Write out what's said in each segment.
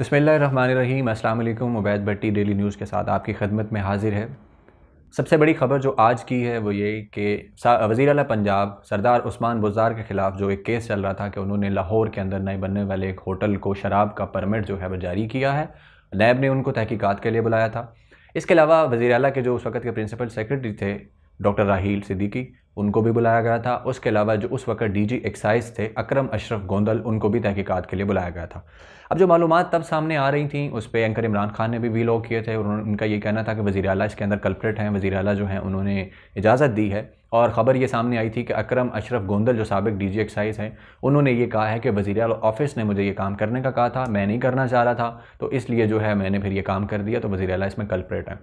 बसमीम अल्लाम उबैद भट्टी daily news के साथ आपकी खदमत में हाजिर है सबसे बड़ी खबर जो आज की है वो ये कि वज़ी अल पंजाब सरदार उस्मान बुजार के ख़िलाफ़ जो एक केस चल रहा था कि उन्होंने लाहौर के अंदर नए बनने वाले एक होटल को शराब का परमिट जो है वह जारी किया है नैब ने उनको तहकीकात के लिए बुलाया था इसके अलावा वज़ी अल के जो उस वक्त के प्रिंसिपल सेक्रेटरी थे डॉक्टर राहील सिद्दीकी उनको भी बुलाया गया था उसके अलावा जो उस वक्त डीजी एक्साइज थे अकरम अशरफ गोंदल उनको भी तहकीकात के लिए बुलाया गया था अब जो मालूम तब सामने आ रही थी उस पर एंकर इमरान खान ने भी वी वीलो किए थे और उनका ये कहना था कि वज़ी अला इसके अंदर कल्प्रेट हैं वज़ी अला जो हैं उन्होंने इजाज़त दी है और ख़बर ये सामने आई थी कि अक्रम अशरफ गोंदल जो सबक डी जी एक्साइज हैं उन्होंने ये कहा है कि वज़ी ऑफ़िस ने मुझे ये काम करने का कहा था मैं नहीं करना चाह रहा था तो इसलिए जो है मैंने फिर ये काम कर दिया तो वज़ी अला इसमें कल्प्रेट है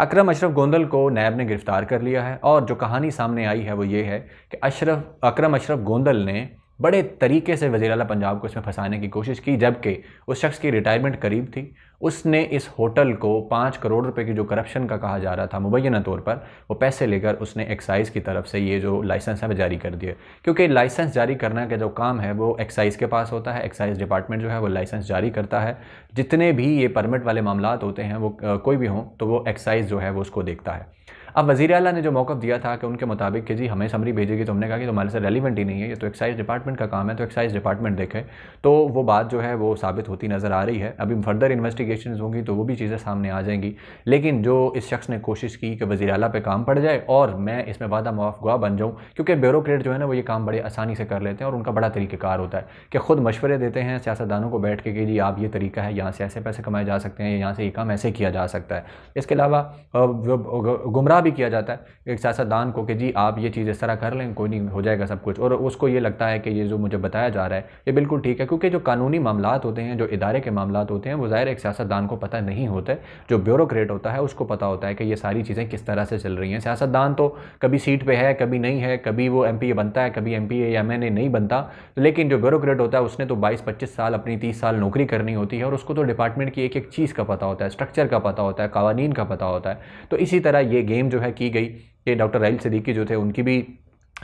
अकरम अशरफ गोंदल को नैब ने गिरफ़्तार कर लिया है और जो कहानी सामने आई है वो ये है कि अशरफ अकरम अशरफ गोंदल ने बड़े तरीके से वजीर अल पंजाब को इसमें फंसाने की कोशिश की जबकि उस शख्स की रिटायरमेंट करीब थी उसने इस होटल को पाँच करोड़ रुपए की जो करप्शन का कहा जा रहा था मुबैना तौर पर वो पैसे लेकर उसने एक्साइज़ की तरफ से ये जो लाइसेंस है वह जारी कर दिए क्योंकि लाइसेंस जारी करना का जो काम है वो एक्साइज़ के पास होता है एक्साइज़ डिपार्टमेंट जो है वो लाइसेंस जारी करता है जितने भी ये परमिट वाले मामला होते हैं वो कोई भी हों तो वो एक्साइज़ जो है वो उसको देखता है अब वजी अला ने जो मौक़ दिया था कि उनके मुताबिक कि जी हमें समरी भेजेगी तो हमने कहा कि तुम्हारे से रेलिवेंट ही नहीं है ये तो एक्साइज डिपार्टमेंट का काम है तो एक्साइज डिपार्टमेंट देखे तो वो बात जो है वो साबित होती नज़र आ रही है अभी फर्दर इन्वेस्टिगेशन होंगी तो वो भी चीज़ें सामने आ जाएंगी लेकिन जो इस शख्स ने कोशिश की कि वजी अला पर काम पड़ जाए और मैं इसमें वादा मुआफ़ गुआ बन जाऊँ क्योंकि ब्यूरोक्रेट जो है ना वो ये काम बड़े आसानी से कर लेते हैं और उनका बड़ा तरीक़ेकार होता है कि खुद मशवरे देते हैं सियासतदानों को बैठ के कि जी आप ये तरीका है यहाँ से ऐसे पैसे कमाए जा सकते हैं यहाँ से ये काम ऐसे किया जा सकता है इसके अलावा गुमराह भी किया जाता है एक सियासतदान को कि जी आप ये चीज़ इस तरह कर लें कोई नहीं हो जाएगा सब कुछ और उसको ये लगता है कि ये जो मुझे बताया जा रहा है ये बिल्कुल ठीक है क्योंकि जो कानूनी मामला होते हैं जो इदारे के मामला होते हैं वो ज़ाहिर एक सियासतदान को पता नहीं होते जो ब्यूरोक्रेट होता है उसको पता होता है कि ये सारी चीज़ें किस तरह से चल रही हैं सियासतदान तो कभी सीट पर है कभी नहीं है कभी वो एम बनता है कभी एम या एम नहीं बनता लेकिन जो ब्यूरोक्रेट होता है उसने तो बाईस पच्चीस साल अपनी तीस साल नौकरी करनी होती है और उसको तो डिपार्टमेंट की एक एक चीज़ का पता होता है स्ट्रक्चर का पता होता है कवानीन का पता होता है तो इसी तरह ये गेम जो है की गई कि डॉक्टर राइल सदीकी जो थे उनकी भी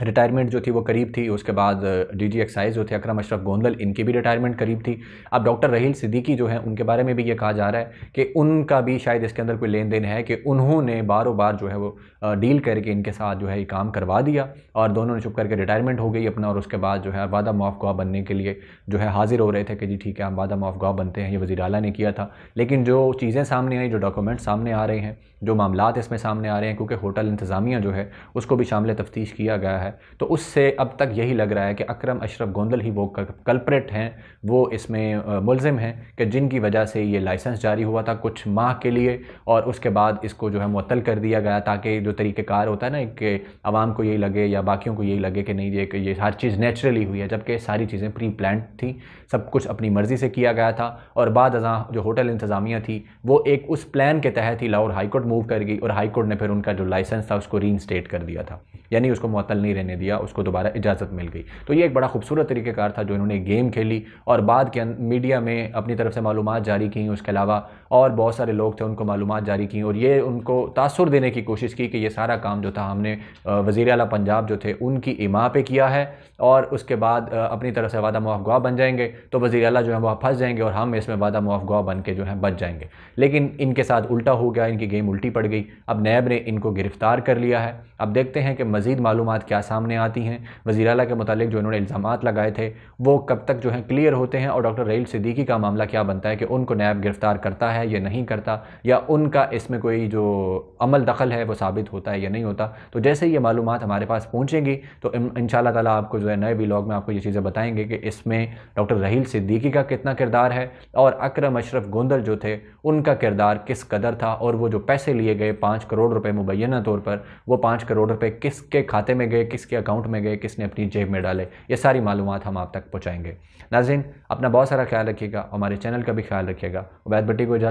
रिटायरमेंट जो थी वो करीब थी उसके बाद डीजी एक्साइज जो थे अकरम अशरफ गोंदल इनकी भी रिटायरमेंट करीब थी अब डॉक्टर रहील सिद्दीकी जो है उनके बारे में भी ये कहा जा रहा है कि उनका भी शायद इसके अंदर कोई लेन देन है कि उन्होंने बारों बार जो है वो डील करके इनके साथ जो है ये काम करवा दिया और दोनों ने चुप करके रिटायरमेंट हो गई अपना और उसके बाद जो है वादा मुआफ़ गवा बनने के लिए जो है हाजिर हो रहे थे कि जी ठीक है हम वादा माफ गवा बनते हैं ये वजी अला ने किया था लेकिन जो चीज़ें सामने आई जो डॉक्यूमेंट सामने आ रहे हैं जो मामला इसमें सामने आ रहे हैं क्योंकि होटल इंतज़ामिया जो है उसको भी शामिल तफ्तीश किया गया है है तो उससे अब तक यही लग रहा है कि अक्रम अशरफ गोंदल ही वो कल्परेट हैं वो इसमें मुलजिम हैं कि जिनकी वजह से ये लाइसेंस जारी हुआ था कुछ माह के लिए और उसके बाद इसको जो है मअतल कर दिया गया ताकि जो तरीक़ेकार होता है ना कि आवाम को यही लगे या बाकियों को यही लगे कि नहीं ये कि ये हर चीज़ नेचुरली हुई है जबकि सारी चीज़ें प्री प्लान थी सब कुछ अपनी मर्ज़ी से किया गया था और बाद जो होटल इंतज़ामिया थी वो एक उस प्लान के तहत ही लाहौर हाईकोर्ट मूव कर गई और हाईकोर्ट ने फिर उनका जो लाइसेंस था उसको इंस्टेट कर दिया था यानी उसको मुतल नहीं नहीं रहने दिया उसको दोबारा इजाज़त मिल गई तो ये एक बड़ा खूबसूरत तरीक़ेकार था जो इन्होंने गेम खेली और बाद के अं-, मीडिया में अपनी तरफ से मालूम जारी की उसके अलावा और बहुत सारे लोग थे उनको मालूम जारी की और ये उनको तासर देने की कोशिश की कि ये सारा काम जो था हमने वज़ी अला पंजाब जो थे उनकी इमा पे किया है और उसके बाद अपनी तरफ से वादा मुआफ़ा बन जाएंगे तो वज़ी अला जो है वह फंस जाएंगे और हम इसमें वादा मुआफ़ा बन के जो है बच जाएंगे लेकिन इनके साथ उल्टा हो गया इनकी गेम उल्टी पड़ गई अब नैब ने इनको गिरफ़्तार कर लिया है अब देखते हैं कि मज़ीद मालूम क्या सामने आती हैं वज़ी अला के मतलब जो इन्होंने इल्ज़ाम लगाए थे वो कब तक जो है क्लियर होते हैं और डॉक्टर रईल सिद्दीकी का मामला क्या बनता है कि उनको नैब गिरफ़्तार करता है है या नहीं करता या उनका इसमें कोई जो अमल दखल है वो साबित होता है या नहीं होता तो जैसे ये मालूम हमारे पास पहुँचेंगी तो इन तला आपको जो है नए ब्लॉग में आपको ये चीज़ें बताएंगे कि इसमें डॉक्टर रहील सिद्दीकी का कितना किरदार है और अक्रम अशरफ गोंदल जो थे उनका किरदार किस कदर था और वो जो पैसे लिए गए पाँच करोड़ रुपए मुबैना तौर पर वो पाँच करोड़ रुपए किसके खाते में गए किसके अकाउंट में गए किसने अपनी जेब में डाले ये सारी मालूम हम आप तक पहुँचाएंगे नाजिन अपना बहुत सारा ख्याल रखिएगा हमारे चैनल का भी ख्याल रखिएगा उबैद भट्टी को इजाज़